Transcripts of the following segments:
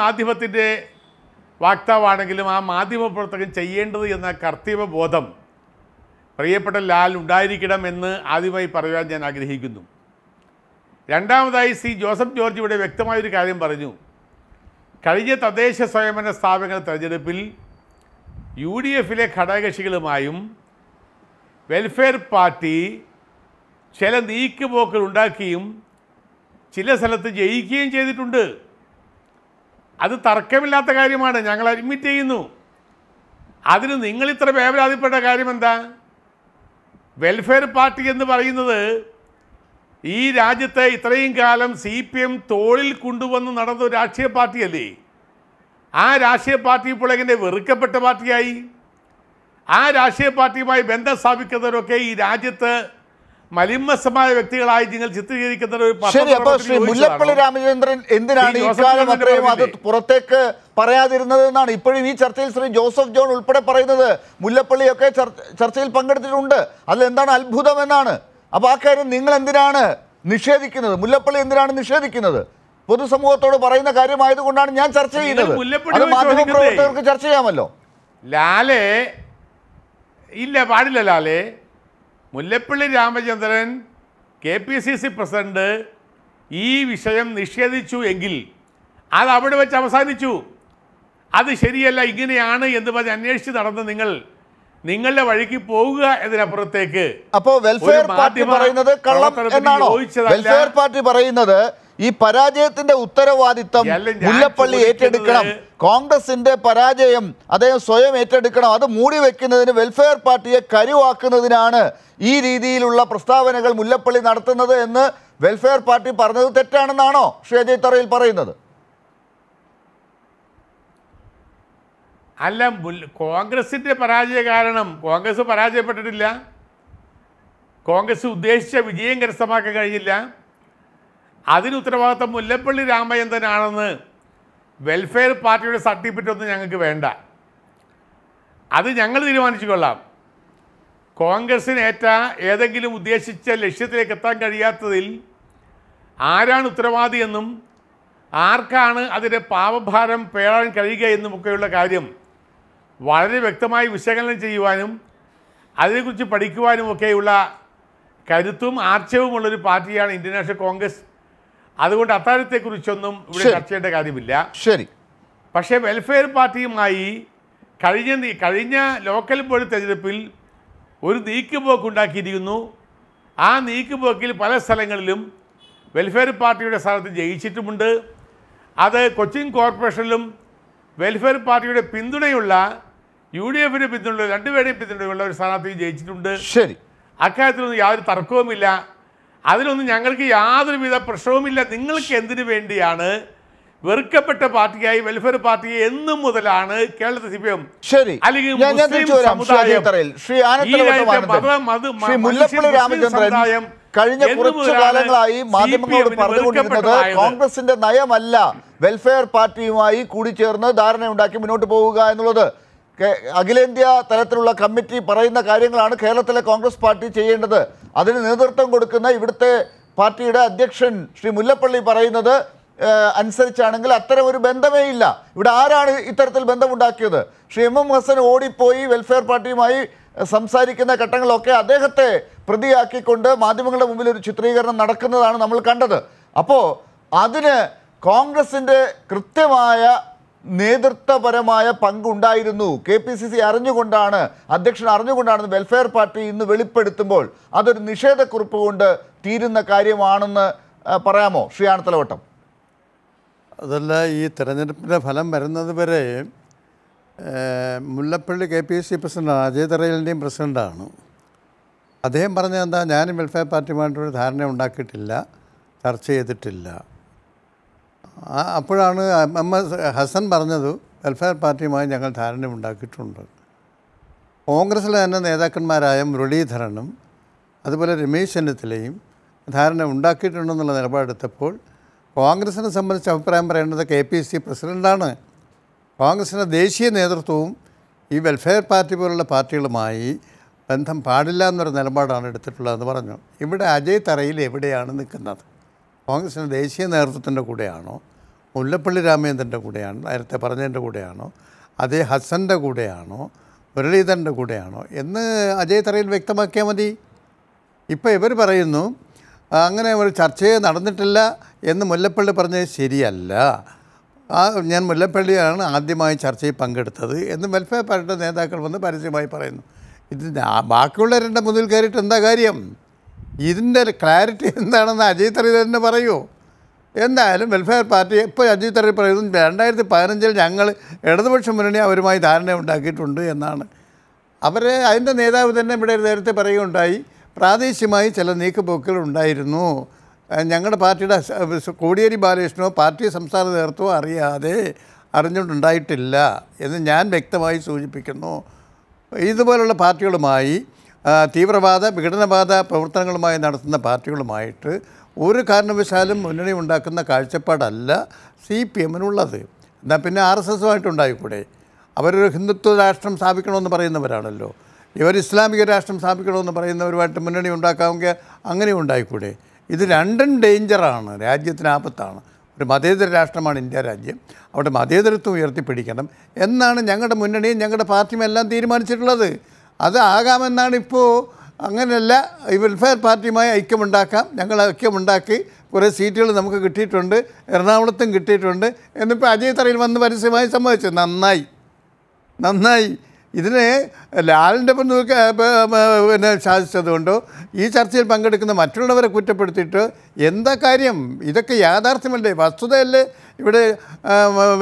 മാധ്യമത്തിൻ്റെ വാക്താവാണെങ്കിലും ആ പ്രവർത്തകൻ ചെയ്യേണ്ടത് എന്ന കർത്തവ്യബോധം പ്രിയപ്പെട്ട ലാൽ ഉണ്ടായിരിക്കണം എന്ന് ആദ്യമായി പറയാൻ ഞാൻ ആഗ്രഹിക്കുന്നു രണ്ടാമതായി സി ജോസഫ് ജോർജ് ഇവിടെ വ്യക്തമായൊരു കാര്യം പറഞ്ഞു കഴിഞ്ഞ തദ്ദേശ സ്വയംഭരണ സ്ഥാപനങ്ങൾ തെരഞ്ഞെടുപ്പിൽ യു ഡി എഫിലെ ഘടകകക്ഷികളുമായും വെൽഫെയർ പാർട്ടി ചില നീക്കുപോക്കൾ ഉണ്ടാക്കിയും ചില സ്ഥലത്ത് ജയിക്കുകയും ചെയ്തിട്ടുണ്ട് അത് തർക്കമില്ലാത്ത കാര്യമാണ് ഞങ്ങൾ അഡ്മിറ്റ് ചെയ്യുന്നു അതിന് നിങ്ങൾ ഇത്ര വേവലാതിപ്പെട്ട കാര്യം എന്താ വെൽഫെയർ പാർട്ടി എന്ന് പറയുന്നത് ഈ രാജ്യത്തെ ഇത്രയും കാലം സി പി എം തോളിൽ കൊണ്ടുവന്ന് നടന്ന ഒരു രാഷ്ട്രീയ പാർട്ടിയല്ലേ ആ രാഷ്ട്രീയ പാർട്ടി ഇപ്പോൾ എങ്ങനെ വെറുക്കപ്പെട്ട പാർട്ടിയായി ആ രാഷ്ട്രീയ പാർട്ടിയുമായി ബന്ധം സ്ഥാപിക്കുന്നവരൊക്കെ ഈ രാജ്യത്ത് മലിമസമായ വ്യക്തികളായി നിങ്ങൾ ചിത്രീകരിക്കുന്ന ഒരു മുല്ലപ്പള്ളി രാമചന്ദ്രൻ എന്തിനാണ് അത് പുറത്തേക്ക് പറയാതിരുന്നത് എന്നാണ് ഇപ്പോഴും ഈ ചർച്ചയിൽ ശ്രീ ജോസഫ് ജോൺ ഉൾപ്പെടെ പറയുന്നത് മുല്ലപ്പള്ളിയൊക്കെ ചർച്ചയിൽ പങ്കെടുത്തിട്ടുണ്ട് എന്താണ് അത്ഭുതം എന്നാണ് അപ്പോൾ ആ കാര്യം നിങ്ങൾ എന്തിനാണ് നിഷേധിക്കുന്നത് മുല്ലപ്പള്ളി എന്തിനാണ് നിഷേധിക്കുന്നത് പൊതുസമൂഹത്തോട് പറയുന്ന കാര്യമായതുകൊണ്ടാണ് ഞാൻ ചർച്ച ചെയ്യുന്നത് അത് ചർച്ച ചെയ്യാമല്ലോ ലാലേ ഇല്ല പാടില്ല ലാലേ Mullappally Ramachandran K P C C president ഈ വിഷയം നിഷേധിച്ചു എങ്കിൽ അത് അവിടെ വെച്ച് അവസാനിച്ചു അത് ശരിയല്ല ഇങ്ങനെയാണ് എന്ന് പറഞ്ഞ് അന്വേഷിച്ച് നടന്ന് നിങ്ങൾ നിങ്ങളുടെ വഴിക്ക് പോവുക എന്നതിനപ്പുറത്തേക്ക് അപ്പോ വെൽഫെയർ പാർട്ടി പറയുന്നത് കള്ളം എന്നാണോ വെൽഫെയർ പാർട്ടി പറയുന്നത് ഈ പരാജയത്തിന്റെ ഉത്തരവാദിത്തം മുല്ലപ്പള്ളി ഏറ്റെടുക്കണം കോൺഗ്രസിന്റെ പരാജയം അദ്ദേഹം സ്വയം ഏറ്റെടുക്കണം അത് മൂടി വെക്കുന്നതിന് വെൽഫെയർ പാർട്ടിയെ കരുവാക്കുന്നതിനാണ് ഈ രീതിയിലുള്ള പ്രസ്താവനകൾ മുല്ലപ്പള്ളി നടത്തുന്നത് എന്ന് വെൽഫെയർ പാർട്ടി പറഞ്ഞത് തെറ്റാണെന്നാണോ ശ്രീ അജയ് തറയിൽ പറയുന്നത് അല്ല കോൺഗ്രസിന്റെ പരാജയ കാരണം കോൺഗ്രസ് പരാജയപ്പെട്ടിട്ടില്ല കോൺഗ്രസ് ഉദ്ദേശിച്ച വിജയം കരസ്ഥമാക്കാൻ കഴിഞ്ഞില്ല അതിന് ഉത്തരവാദിത്തം മുല്ലപ്പള്ളി രാമചന്ദ്രനാണെന്ന് വെൽഫെയർ പാർട്ടിയുടെ സർട്ടിഫിക്കറ്റ് ഒന്നും ഞങ്ങൾക്ക് വേണ്ട അത് ഞങ്ങൾ തീരുമാനിച്ചു കൊള്ളാം കോൺഗ്രസിനേറ്റ ഏതെങ്കിലും ഉദ്ദേശിച്ച ലക്ഷ്യത്തിലേക്ക് എത്താൻ കഴിയാത്തതിൽ ആരാണ് ഉത്തരവാദിയെന്നും ആർക്കാണ് അതിൻ്റെ പാപഭാരം പേറാൻ കഴിയുക എന്നും ഒക്കെയുള്ള കാര്യം വളരെ വ്യക്തമായി വിശകലനം ചെയ്യുവാനും അതിനെക്കുറിച്ച് പഠിക്കുവാനും ഒക്കെയുള്ള കരുത്തും ആർച്ചവുമുള്ളൊരു പാർട്ടിയാണ് ഇന്ത്യൻ നാഷണൽ കോൺഗ്രസ് അതുകൊണ്ട് കുറിച്ചൊന്നും ഇവിടെ ചർച്ച ചെയ്യേണ്ട കാര്യമില്ല ശരി പക്ഷേ വെൽഫെയർ പാർട്ടിയുമായി കഴിഞ്ഞ കഴിഞ്ഞ ലോക്കൽ ബോർഡ് തെരഞ്ഞെടുപ്പിൽ ഒരു ഉണ്ടാക്കിയിരിക്കുന്നു ആ നീക്കുപോക്കിൽ പല സ്ഥലങ്ങളിലും വെൽഫെയർ പാർട്ടിയുടെ സ്ഥാനത്ത് ജയിച്ചിട്ടുമുണ്ട് അത് കൊച്ചിൻ കോർപ്പറേഷനിലും വെൽഫെയർ പാർട്ടിയുടെ പിന്തുണയുള്ള യു ഡി എഫിന് പിന്തുണയുള്ള രണ്ടുപേരുടെയും പിന്തുണയുള്ള ഒരു സ്ഥാനാർത്ഥി ജയിച്ചിട്ടുണ്ട് ശരി അക്കാര്യത്തിലൊന്നും യാതൊരു തർക്കവുമില്ല അതിനൊന്നും ഞങ്ങൾക്ക് യാതൊരുവിധ പ്രശ്നവുമില്ല നിങ്ങൾക്ക് എന്തിനു വേണ്ടിയാണ് വെറുക്കപ്പെട്ട പാർട്ടിയായി വെൽഫെയർ പാർട്ടി എന്നും മുതലാണ് കേരളത്തിൽ സി പി എം ശരി അല്ലെങ്കിൽ കഴിഞ്ഞ കുറച്ചു കാലങ്ങളായി മാധ്യമങ്ങളോട് പറഞ്ഞുകൊണ്ടിരുന്നത് കോൺഗ്രസിന്റെ നയമല്ല വെൽഫെയർ പാർട്ടിയുമായി കൂടിച്ചേർന്ന് ധാരണയുണ്ടാക്കി മുന്നോട്ട് പോവുക എന്നുള്ളത് അഖിലേന്ത്യാ തലത്തിലുള്ള കമ്മിറ്റി പറയുന്ന കാര്യങ്ങളാണ് കേരളത്തിലെ കോൺഗ്രസ് പാർട്ടി ചെയ്യേണ്ടത് അതിന് നേതൃത്വം കൊടുക്കുന്ന ഇവിടുത്തെ പാർട്ടിയുടെ അധ്യക്ഷൻ ശ്രീ മുല്ലപ്പള്ളി പറയുന്നത് അനുസരിച്ചാണെങ്കിൽ അത്തരം ഒരു ബന്ധമേ ഇല്ല ഇവിടെ ആരാണ് ഇത്തരത്തിൽ ബന്ധമുണ്ടാക്കിയത് ശ്രീ എം എം ഹസൻ ഓടിപ്പോയി വെൽഫെയർ പാർട്ടിയുമായി സംസാരിക്കുന്ന ഘട്ടങ്ങളൊക്കെ അദ്ദേഹത്തെ പ്രതിയാക്കിക്കൊണ്ട് മാധ്യമങ്ങളുടെ മുമ്പിൽ ഒരു ചിത്രീകരണം നടക്കുന്നതാണ് നമ്മൾ കണ്ടത് അപ്പോൾ അതിന് കോൺഗ്രസിൻ്റെ കൃത്യമായ നേതൃത്വപരമായ പങ്കുണ്ടായിരുന്നു കെ പി സി സി അറിഞ്ഞുകൊണ്ടാണ് അധ്യക്ഷൻ അറിഞ്ഞുകൊണ്ടാണ് വെൽഫെയർ പാർട്ടി ഇന്ന് വെളിപ്പെടുത്തുമ്പോൾ അതൊരു നിഷേധക്കുറിപ്പ് കൊണ്ട് തീരുന്ന കാര്യമാണെന്ന് പറയാമോ ശ്രീ ആണത്തലവട്ടം അതല്ല ഈ തെരഞ്ഞെടുപ്പിൻ്റെ ഫലം വരുന്നത് വരെ മുല്ലപ്പള്ളി കെ പി സി പ്രസിഡൻ്റാണ് അജയ് തറയലിൻ്റെയും പ്രസിഡൻ്റാണ് അദ്ദേഹം പറഞ്ഞത് എന്താ ഞാനും വെൽഫെയർ പാർട്ടിയുമായിട്ടൊരു ധാരണ ഉണ്ടാക്കിയിട്ടില്ല ചർച്ച ചെയ്തിട്ടില്ല അപ്പോഴാണ് എം എസ് ഹസൻ പറഞ്ഞത് വെൽഫെയർ പാർട്ടിയുമായി ഞങ്ങൾ ധാരണ ഉണ്ടാക്കിയിട്ടുണ്ട് കോൺഗ്രസ്സിലെ തന്നെ നേതാക്കന്മാരായ മുരളീധരനും അതുപോലെ രമേശ് ചെന്നിത്തലയും ധാരണ ഉണ്ടാക്കിയിട്ടുണ്ടെന്നുള്ള നിലപാടെടുത്തപ്പോൾ കോൺഗ്രസിനെ സംബന്ധിച്ച് അഭിപ്രായം പറയേണ്ടത് കെ പി സി പ്രസിഡൻ്റാണ് കോൺഗ്രസിൻ്റെ ദേശീയ നേതൃത്വവും ഈ വെൽഫെയർ പാർട്ടി പോലുള്ള പാർട്ടികളുമായി ബന്ധം പാടില്ല എന്നൊരു നിലപാടാണ് എടുത്തിട്ടുള്ളതെന്ന് പറഞ്ഞു ഇവിടെ അജയ് തറയിൽ എവിടെയാണ് നിൽക്കുന്നത് കോൺഗ്രസിൻ്റെ ദേശീയ നേതൃത്വത്തിൻ്റെ കൂടെയാണോ മുല്ലപ്പള്ളി രാമചന്ദ്രൻ്റെ കൂടെയാണോ നേരത്തെ പറഞ്ഞതിൻ്റെ കൂടെയാണോ അതേ ഹസൻ്റെ കൂടെയാണോ മുരളീധരൻ്റെ കൂടെയാണോ എന്ന് അജയ് തറയിൽ വ്യക്തമാക്കിയാൽ മതി ഇപ്പോൾ ഇവർ പറയുന്നു അങ്ങനെ ഒരു ചർച്ചയെ നടന്നിട്ടില്ല എന്ന് മുല്ലപ്പള്ളി പറഞ്ഞത് ശരിയല്ല ആ ഞാൻ മുല്ലപ്പള്ളിയാണ് ആദ്യമായി ചർച്ചയിൽ പങ്കെടുത്തത് എന്ന് വെൽഫെയർ പാർട്ടിയുടെ നേതാക്കൾ വന്ന് പരസ്യമായി പറയുന്നു ഇതിൻ്റെ ബാക്കിയുള്ള രണ്ട് മുതൽ കയറിയിട്ട് എന്താ കാര്യം ഇതിൻ്റെ ക്ലാരിറ്റി എന്താണെന്ന് അജയ് തറയിൽ തന്നെ പറയുമോ എന്തായാലും വെൽഫെയർ പാർട്ടി എപ്പോൾ അജയ് തറയിൽ പറയുന്നു രണ്ടായിരത്തി പതിനഞ്ചിൽ ഞങ്ങൾ ഇടതുപക്ഷ മുന്നണി അവരുമായി ധാരണ ഉണ്ടാക്കിയിട്ടുണ്ട് എന്നാണ് അവർ അതിൻ്റെ നേതാവ് തന്നെ ഇവിടെ നേരത്തെ പറയുകയുണ്ടായി പ്രാദേശികമായി ചില നീക്കുപോക്കുകൾ ഉണ്ടായിരുന്നു ഞങ്ങളുടെ പാർട്ടിയുടെ കോടിയേരി ബാലകൃഷ്ണനോ പാർട്ടി സംസ്ഥാന നേതൃത്വമോ അറിയാതെ അറിഞ്ഞുകൊണ്ടുണ്ടായിട്ടില്ല എന്ന് ഞാൻ വ്യക്തമായി സൂചിപ്പിക്കുന്നു ഇതുപോലുള്ള പാർട്ടികളുമായി തീവ്രവാദ വിഘടനവാദ പ്രവർത്തനങ്ങളുമായി നടത്തുന്ന പാർട്ടികളുമായിട്ട് ഒരു കാരണവശാലും മുന്നണി ഉണ്ടാക്കുന്ന കാഴ്ചപ്പാടല്ല സി പി എമ്മിനുള്ളത് എന്നാൽ പിന്നെ ആർ എസ് എസുമായിട്ടുണ്ടായിക്കൂടെ അവരൊരു ഹിന്ദുത്വ രാഷ്ട്രം സ്ഥാപിക്കണമെന്ന് പറയുന്നവരാണല്ലോ ഇവർ ഇസ്ലാമിക രാഷ്ട്രം സ്ഥാപിക്കണമെന്ന് പറയുന്നവരുമായിട്ട് മുന്നണി ഉണ്ടാക്കാമെങ്കിൽ അങ്ങനെ ഉണ്ടായിക്കൂടെ ഇത് രണ്ടും ഡേഞ്ചറാണ് രാജ്യത്തിന് ആപത്താണ് ഒരു മതേതര രാഷ്ട്രമാണ് ഇന്ത്യ രാജ്യം അവിടെ മതേതരത്വം ഉയർത്തിപ്പിടിക്കണം എന്നാണ് ഞങ്ങളുടെ മുന്നണിയും ഞങ്ങളുടെ പാർട്ടിയും എല്ലാം തീരുമാനിച്ചിട്ടുള്ളത് അതാകാമെന്നാണ് ഇപ്പോൾ അങ്ങനെയല്ല ഈ വെൽഫെയർ പാർട്ടിയുമായി ഐക്യമുണ്ടാക്കാം ഞങ്ങൾ ഐക്യമുണ്ടാക്കി കുറേ സീറ്റുകൾ നമുക്ക് കിട്ടിയിട്ടുണ്ട് എറണാകുളത്തും കിട്ടിയിട്ടുണ്ട് എന്നിപ്പോൾ അജയ് തറയിൽ വന്ന് പരസ്യമായി സംഭവിച്ചു നന്നായി നന്നായി ഇതിനെ ലാലിൻ്റെ പിന്നെ സാധിച്ചതുകൊണ്ടോ ഈ ചർച്ചയിൽ പങ്കെടുക്കുന്ന മറ്റുള്ളവരെ കുറ്റപ്പെടുത്തിയിട്ട് എന്താ കാര്യം ഇതൊക്കെ യാഥാർത്ഥ്യമല്ലേ വസ്തുതയല്ലേ ഇവിടെ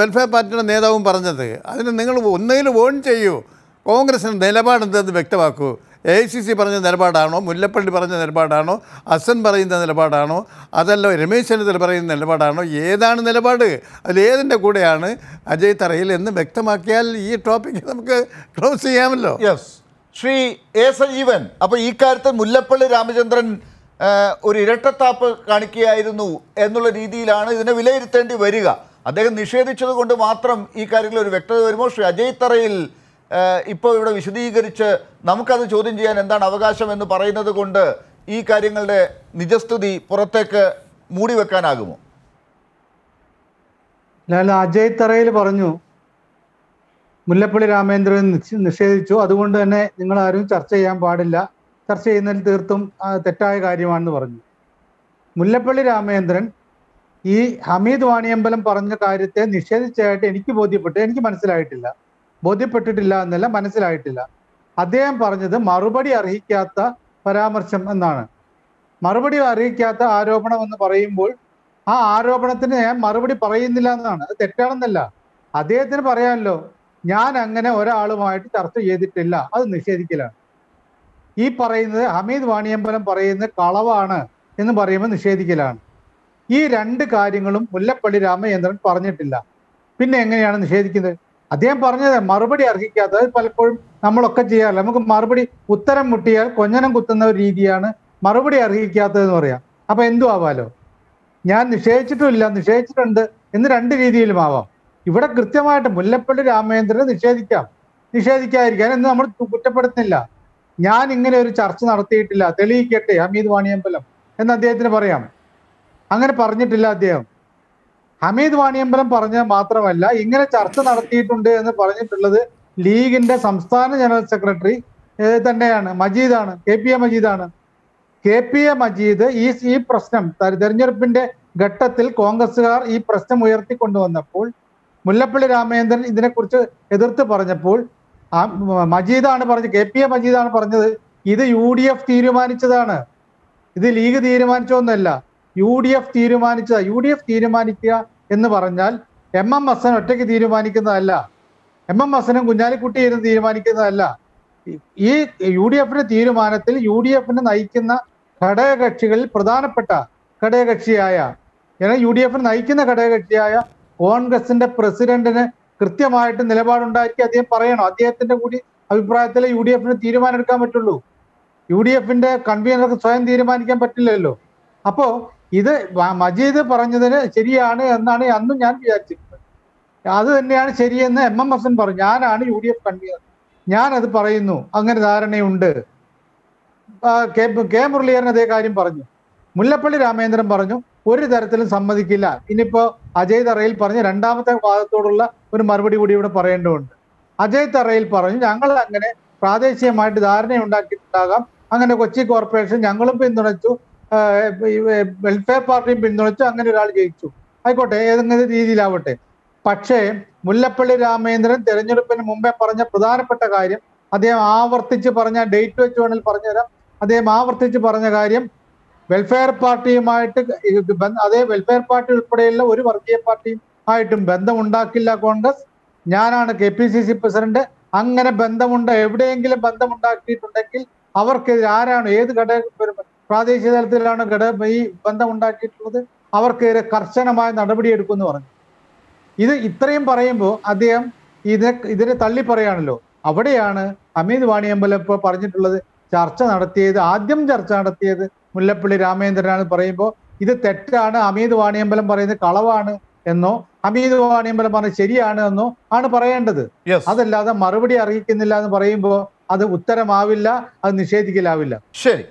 വെൽഫെയർ പാർട്ടിയുടെ നേതാവും പറഞ്ഞത് അതിന് നിങ്ങൾ ഒന്നുകിൽ വോൺ ചെയ്യൂ കോൺഗ്രസിൻ്റെ നിലപാടെന്തെന്ന് വ്യക്തമാക്കൂ എ ഐ സി സി പറഞ്ഞ നിലപാടാണോ മുല്ലപ്പള്ളി പറഞ്ഞ നിലപാടാണോ അസൻ പറയുന്ന നിലപാടാണോ അതല്ല രമേശ് ചെന്നിത്തല പറയുന്ന നിലപാടാണോ ഏതാണ് നിലപാട് അതിലേതിൻ്റെ കൂടെയാണ് അജയ് തറയിൽ എന്ന് വ്യക്തമാക്കിയാൽ ഈ ടോപ്പിക്ക് നമുക്ക് ക്ലോസ് ചെയ്യാമല്ലോ യെസ് ശ്രീ എ സജീവൻ അപ്പോൾ ഈ കാര്യത്തിൽ മുല്ലപ്പള്ളി രാമചന്ദ്രൻ ഒരു ഇരട്ടത്താപ്പ് കാണിക്കുകയായിരുന്നു എന്നുള്ള രീതിയിലാണ് ഇതിനെ വിലയിരുത്തേണ്ടി വരിക അദ്ദേഹം നിഷേധിച്ചത് കൊണ്ട് മാത്രം ഈ കാര്യത്തിൽ ഒരു വ്യക്തത വരുമോ ശ്രീ അജയ് തറയിൽ ഇപ്പോൾ ഇവിടെ വിശദീകരിച്ച് നമുക്കത് ചോദ്യം ചെയ്യാൻ എന്താണ് അവകാശം എന്ന് പറയുന്നത് കൊണ്ട് ഈ കാര്യങ്ങളുടെ നിജസ്ഥിതി പുറത്തേക്ക് വെക്കാനാകുമോ അജയ് തറയിൽ പറഞ്ഞു മുല്ലപ്പള്ളി രാമേന്ദ്രൻ നിഷേധിച്ചു അതുകൊണ്ട് തന്നെ നിങ്ങൾ ആരും ചർച്ച ചെയ്യാൻ പാടില്ല ചർച്ച ചെയ്യുന്നതിൽ തീർത്തും തെറ്റായ കാര്യമാണെന്ന് പറഞ്ഞു മുല്ലപ്പള്ളി രാമേന്ദ്രൻ ഈ ഹമീദ് വാണിയമ്പലം പറഞ്ഞ കാര്യത്തെ നിഷേധിച്ചതായിട്ട് എനിക്ക് ബോധ്യപ്പെട്ടു എനിക്ക് മനസ്സിലായിട്ടില്ല ബോധ്യപ്പെട്ടിട്ടില്ല എന്നല്ല മനസ്സിലായിട്ടില്ല അദ്ദേഹം പറഞ്ഞത് മറുപടി അർഹിക്കാത്ത പരാമർശം എന്നാണ് മറുപടി അറിയിക്കാത്ത ആരോപണം എന്ന് പറയുമ്പോൾ ആ ആരോപണത്തിന് ഞാൻ മറുപടി പറയുന്നില്ല എന്നാണ് അത് തെറ്റാണെന്നല്ല അദ്ദേഹത്തിന് പറയാമല്ലോ ഞാൻ അങ്ങനെ ഒരാളുമായിട്ട് ചർച്ച ചെയ്തിട്ടില്ല അത് നിഷേധിക്കലാണ് ഈ പറയുന്നത് ഹമീദ് വാണിയമ്പലം പറയുന്ന കളവാണ് എന്ന് പറയുമ്പോൾ നിഷേധിക്കലാണ് ഈ രണ്ട് കാര്യങ്ങളും മുല്ലപ്പള്ളി രാമചന്ദ്രൻ പറഞ്ഞിട്ടില്ല പിന്നെ എങ്ങനെയാണ് നിഷേധിക്കുന്നത് അദ്ദേഹം പറഞ്ഞത് മറുപടി അർഹിക്കാത്തത് പലപ്പോഴും നമ്മളൊക്കെ ചെയ്യാറില്ല നമുക്ക് മറുപടി ഉത്തരം മുട്ടിയാൽ കൊഞ്ഞനം കുത്തുന്ന ഒരു രീതിയാണ് മറുപടി അർഹിക്കാത്തതെന്ന് പറയാം അപ്പൊ എന്തു ആവാലോ ഞാൻ നിഷേധിച്ചിട്ടുമില്ല നിഷേധിച്ചിട്ടുണ്ട് എന്ന് രണ്ട് രീതിയിലും ആവാം ഇവിടെ കൃത്യമായിട്ട് മുല്ലപ്പള്ളി രാമേന്ദ്രനെ നിഷേധിക്കാം നിഷേധിക്കാതിരിക്കാൻ എന്ന് നമ്മൾ കുറ്റപ്പെടുത്തുന്നില്ല ഞാൻ ഇങ്ങനെ ഒരു ചർച്ച നടത്തിയിട്ടില്ല തെളിയിക്കട്ടെ ഹമീദ് വാണിയമ്പലം എന്ന് അദ്ദേഹത്തിന് പറയാം അങ്ങനെ പറഞ്ഞിട്ടില്ല അദ്ദേഹം ഹമീദ് വാണിയമ്പലം പറഞ്ഞ മാത്രമല്ല ഇങ്ങനെ ചർച്ച നടത്തിയിട്ടുണ്ട് എന്ന് പറഞ്ഞിട്ടുള്ളത് ലീഗിന്റെ സംസ്ഥാന ജനറൽ സെക്രട്ടറി തന്നെയാണ് മജീദാണ് കെ പി എ മജീദാണ് കെ പി എ മജീദ് ഈ ഈ പ്രശ്നം തെരഞ്ഞെടുപ്പിന്റെ ഘട്ടത്തിൽ കോൺഗ്രസ്സുകാർ ഈ പ്രശ്നം ഉയർത്തിക്കൊണ്ടുവന്നപ്പോൾ മുല്ലപ്പള്ളി രാമചന്ദ്രൻ ഇതിനെക്കുറിച്ച് എതിർത്ത് പറഞ്ഞപ്പോൾ മജീദാണ് പറഞ്ഞത് കെ പി എ മജീദാണ് പറഞ്ഞത് ഇത് യു ഡി എഫ് തീരുമാനിച്ചതാണ് ഇത് ലീഗ് തീരുമാനിച്ചതൊന്നുമല്ല യു ഡി എഫ് തീരുമാനിച്ചത് യു ഡി എഫ് തീരുമാനിക്കുക എന്ന് പറഞ്ഞാൽ എം എം ഹസൻ ഒറ്റയ്ക്ക് തീരുമാനിക്കുന്നതല്ല എം എം ഹസനും കുഞ്ഞാലിക്കുട്ടി ഇരുന്ന് തീരുമാനിക്കുന്നതല്ല ഈ യു ഡി എഫിന്റെ തീരുമാനത്തിൽ യു ഡി എഫിനെ നയിക്കുന്ന ഘടകകക്ഷികളിൽ പ്രധാനപ്പെട്ട ഘടകകക്ഷിയായ എന്നാൽ യു ഡി എഫിന് നയിക്കുന്ന ഘടകകക്ഷിയായ കോൺഗ്രസിന്റെ പ്രസിഡന്റിന് കൃത്യമായിട്ട് നിലപാടുണ്ടാക്കി അദ്ദേഹം പറയണം അദ്ദേഹത്തിന്റെ കൂടി അഭിപ്രായത്തിലെ യു ഡി എഫിന് തീരുമാനം എടുക്കാൻ പറ്റുള്ളൂ യു ഡി എഫിന്റെ കൺവീനർക്ക് സ്വയം തീരുമാനിക്കാൻ പറ്റില്ലല്ലോ അപ്പോ ഇത് മജീദ് പറഞ്ഞതിന് ശരിയാണ് എന്നാണ് അന്നും ഞാൻ വിചാരിച്ചിരുന്നത് അത് തന്നെയാണ് ശരിയെന്ന് എം എം എൻ പറഞ്ഞു ഞാനാണ് യു ഡി എഫ് കൺവീനർ ഞാനത് പറയുന്നു അങ്ങനെ ധാരണയുണ്ട് കെ കെ മുരളീധരൻ അതേ കാര്യം പറഞ്ഞു മുല്ലപ്പള്ളി രാമേന്ദ്രൻ പറഞ്ഞു ഒരു തരത്തിലും സമ്മതിക്കില്ല ഇനിയിപ്പോ അജയ് തറയിൽ പറഞ്ഞ് രണ്ടാമത്തെ വാദത്തോടുള്ള ഒരു മറുപടി കൂടി ഇവിടെ പറയേണ്ടതുണ്ട് അജയ് തറയിൽ പറഞ്ഞു ഞങ്ങൾ അങ്ങനെ പ്രാദേശികമായിട്ട് ധാരണയുണ്ടാക്കിയിട്ടുണ്ടാകാം അങ്ങനെ കൊച്ചി കോർപ്പറേഷൻ ഞങ്ങളും പിന്തുണച്ചു വെൽഫെയർ പാർട്ടിയും പിന്തുണച്ച് അങ്ങനെ ഒരാൾ ജയിച്ചു ആയിക്കോട്ടെ ഏതെങ്കിലും രീതിയിലാവട്ടെ പക്ഷേ മുല്ലപ്പള്ളി രാമേന്ദ്രൻ തെരഞ്ഞെടുപ്പിന് മുമ്പേ പറഞ്ഞ പ്രധാനപ്പെട്ട കാര്യം അദ്ദേഹം ആവർത്തിച്ച് പറഞ്ഞ ഡേറ്റ് വെച്ച് വേണമെങ്കിൽ പറഞ്ഞുതരാം അദ്ദേഹം ആവർത്തിച്ച് പറഞ്ഞ കാര്യം വെൽഫെയർ പാർട്ടിയുമായിട്ട് അതേ വെൽഫെയർ പാർട്ടി ഉൾപ്പെടെയുള്ള ഒരു വർഗീയ പാർട്ടിയും ആയിട്ടും ബന്ധമുണ്ടാക്കില്ല കോൺഗ്രസ് ഞാനാണ് K P C C president അങ്ങനെ ബന്ധമുണ്ട് എവിടെയെങ്കിലും ബന്ധമുണ്ടാക്കിയിട്ടുണ്ടെങ്കിൽ അവർക്കെതിരെ ആരാണ് ഏത് ഘടകം പ്രാദേശിക തലത്തിലാണ് ഘട ഈ ബന്ധം ഉണ്ടാക്കിയിട്ടുള്ളത് അവർക്കെതിരെ കർശനമായ നടപടിയെടുക്കുമെന്ന് പറഞ്ഞു ഇത് ഇത്രയും പറയുമ്പോൾ അദ്ദേഹം ഇതിനെ ഇതിനെ തള്ളി പറയുകയാണല്ലോ അവിടെയാണ് അമീത് വാണിയമ്പലം ഇപ്പോൾ പറഞ്ഞിട്ടുള്ളത് ചർച്ച നടത്തിയത് ആദ്യം ചർച്ച നടത്തിയത് മുല്ലപ്പള്ളി രാമേന്ദ്രനാണ് പറയുമ്പോൾ ഇത് തെറ്റാണ് അമീത് വാണിയമ്പലം പറയുന്നത് കളവാണ് എന്നോ അമീത് വാണിയമ്പലം പറഞ്ഞത് ശരിയാണ് എന്നോ ആണ് പറയേണ്ടത് അതല്ലാതെ മറുപടി അറിയിക്കുന്നില്ല എന്ന് പറയുമ്പോൾ അത് ഉത്തരമാവില്ല അത് നിഷേധിക്കലാവില്ല ശരി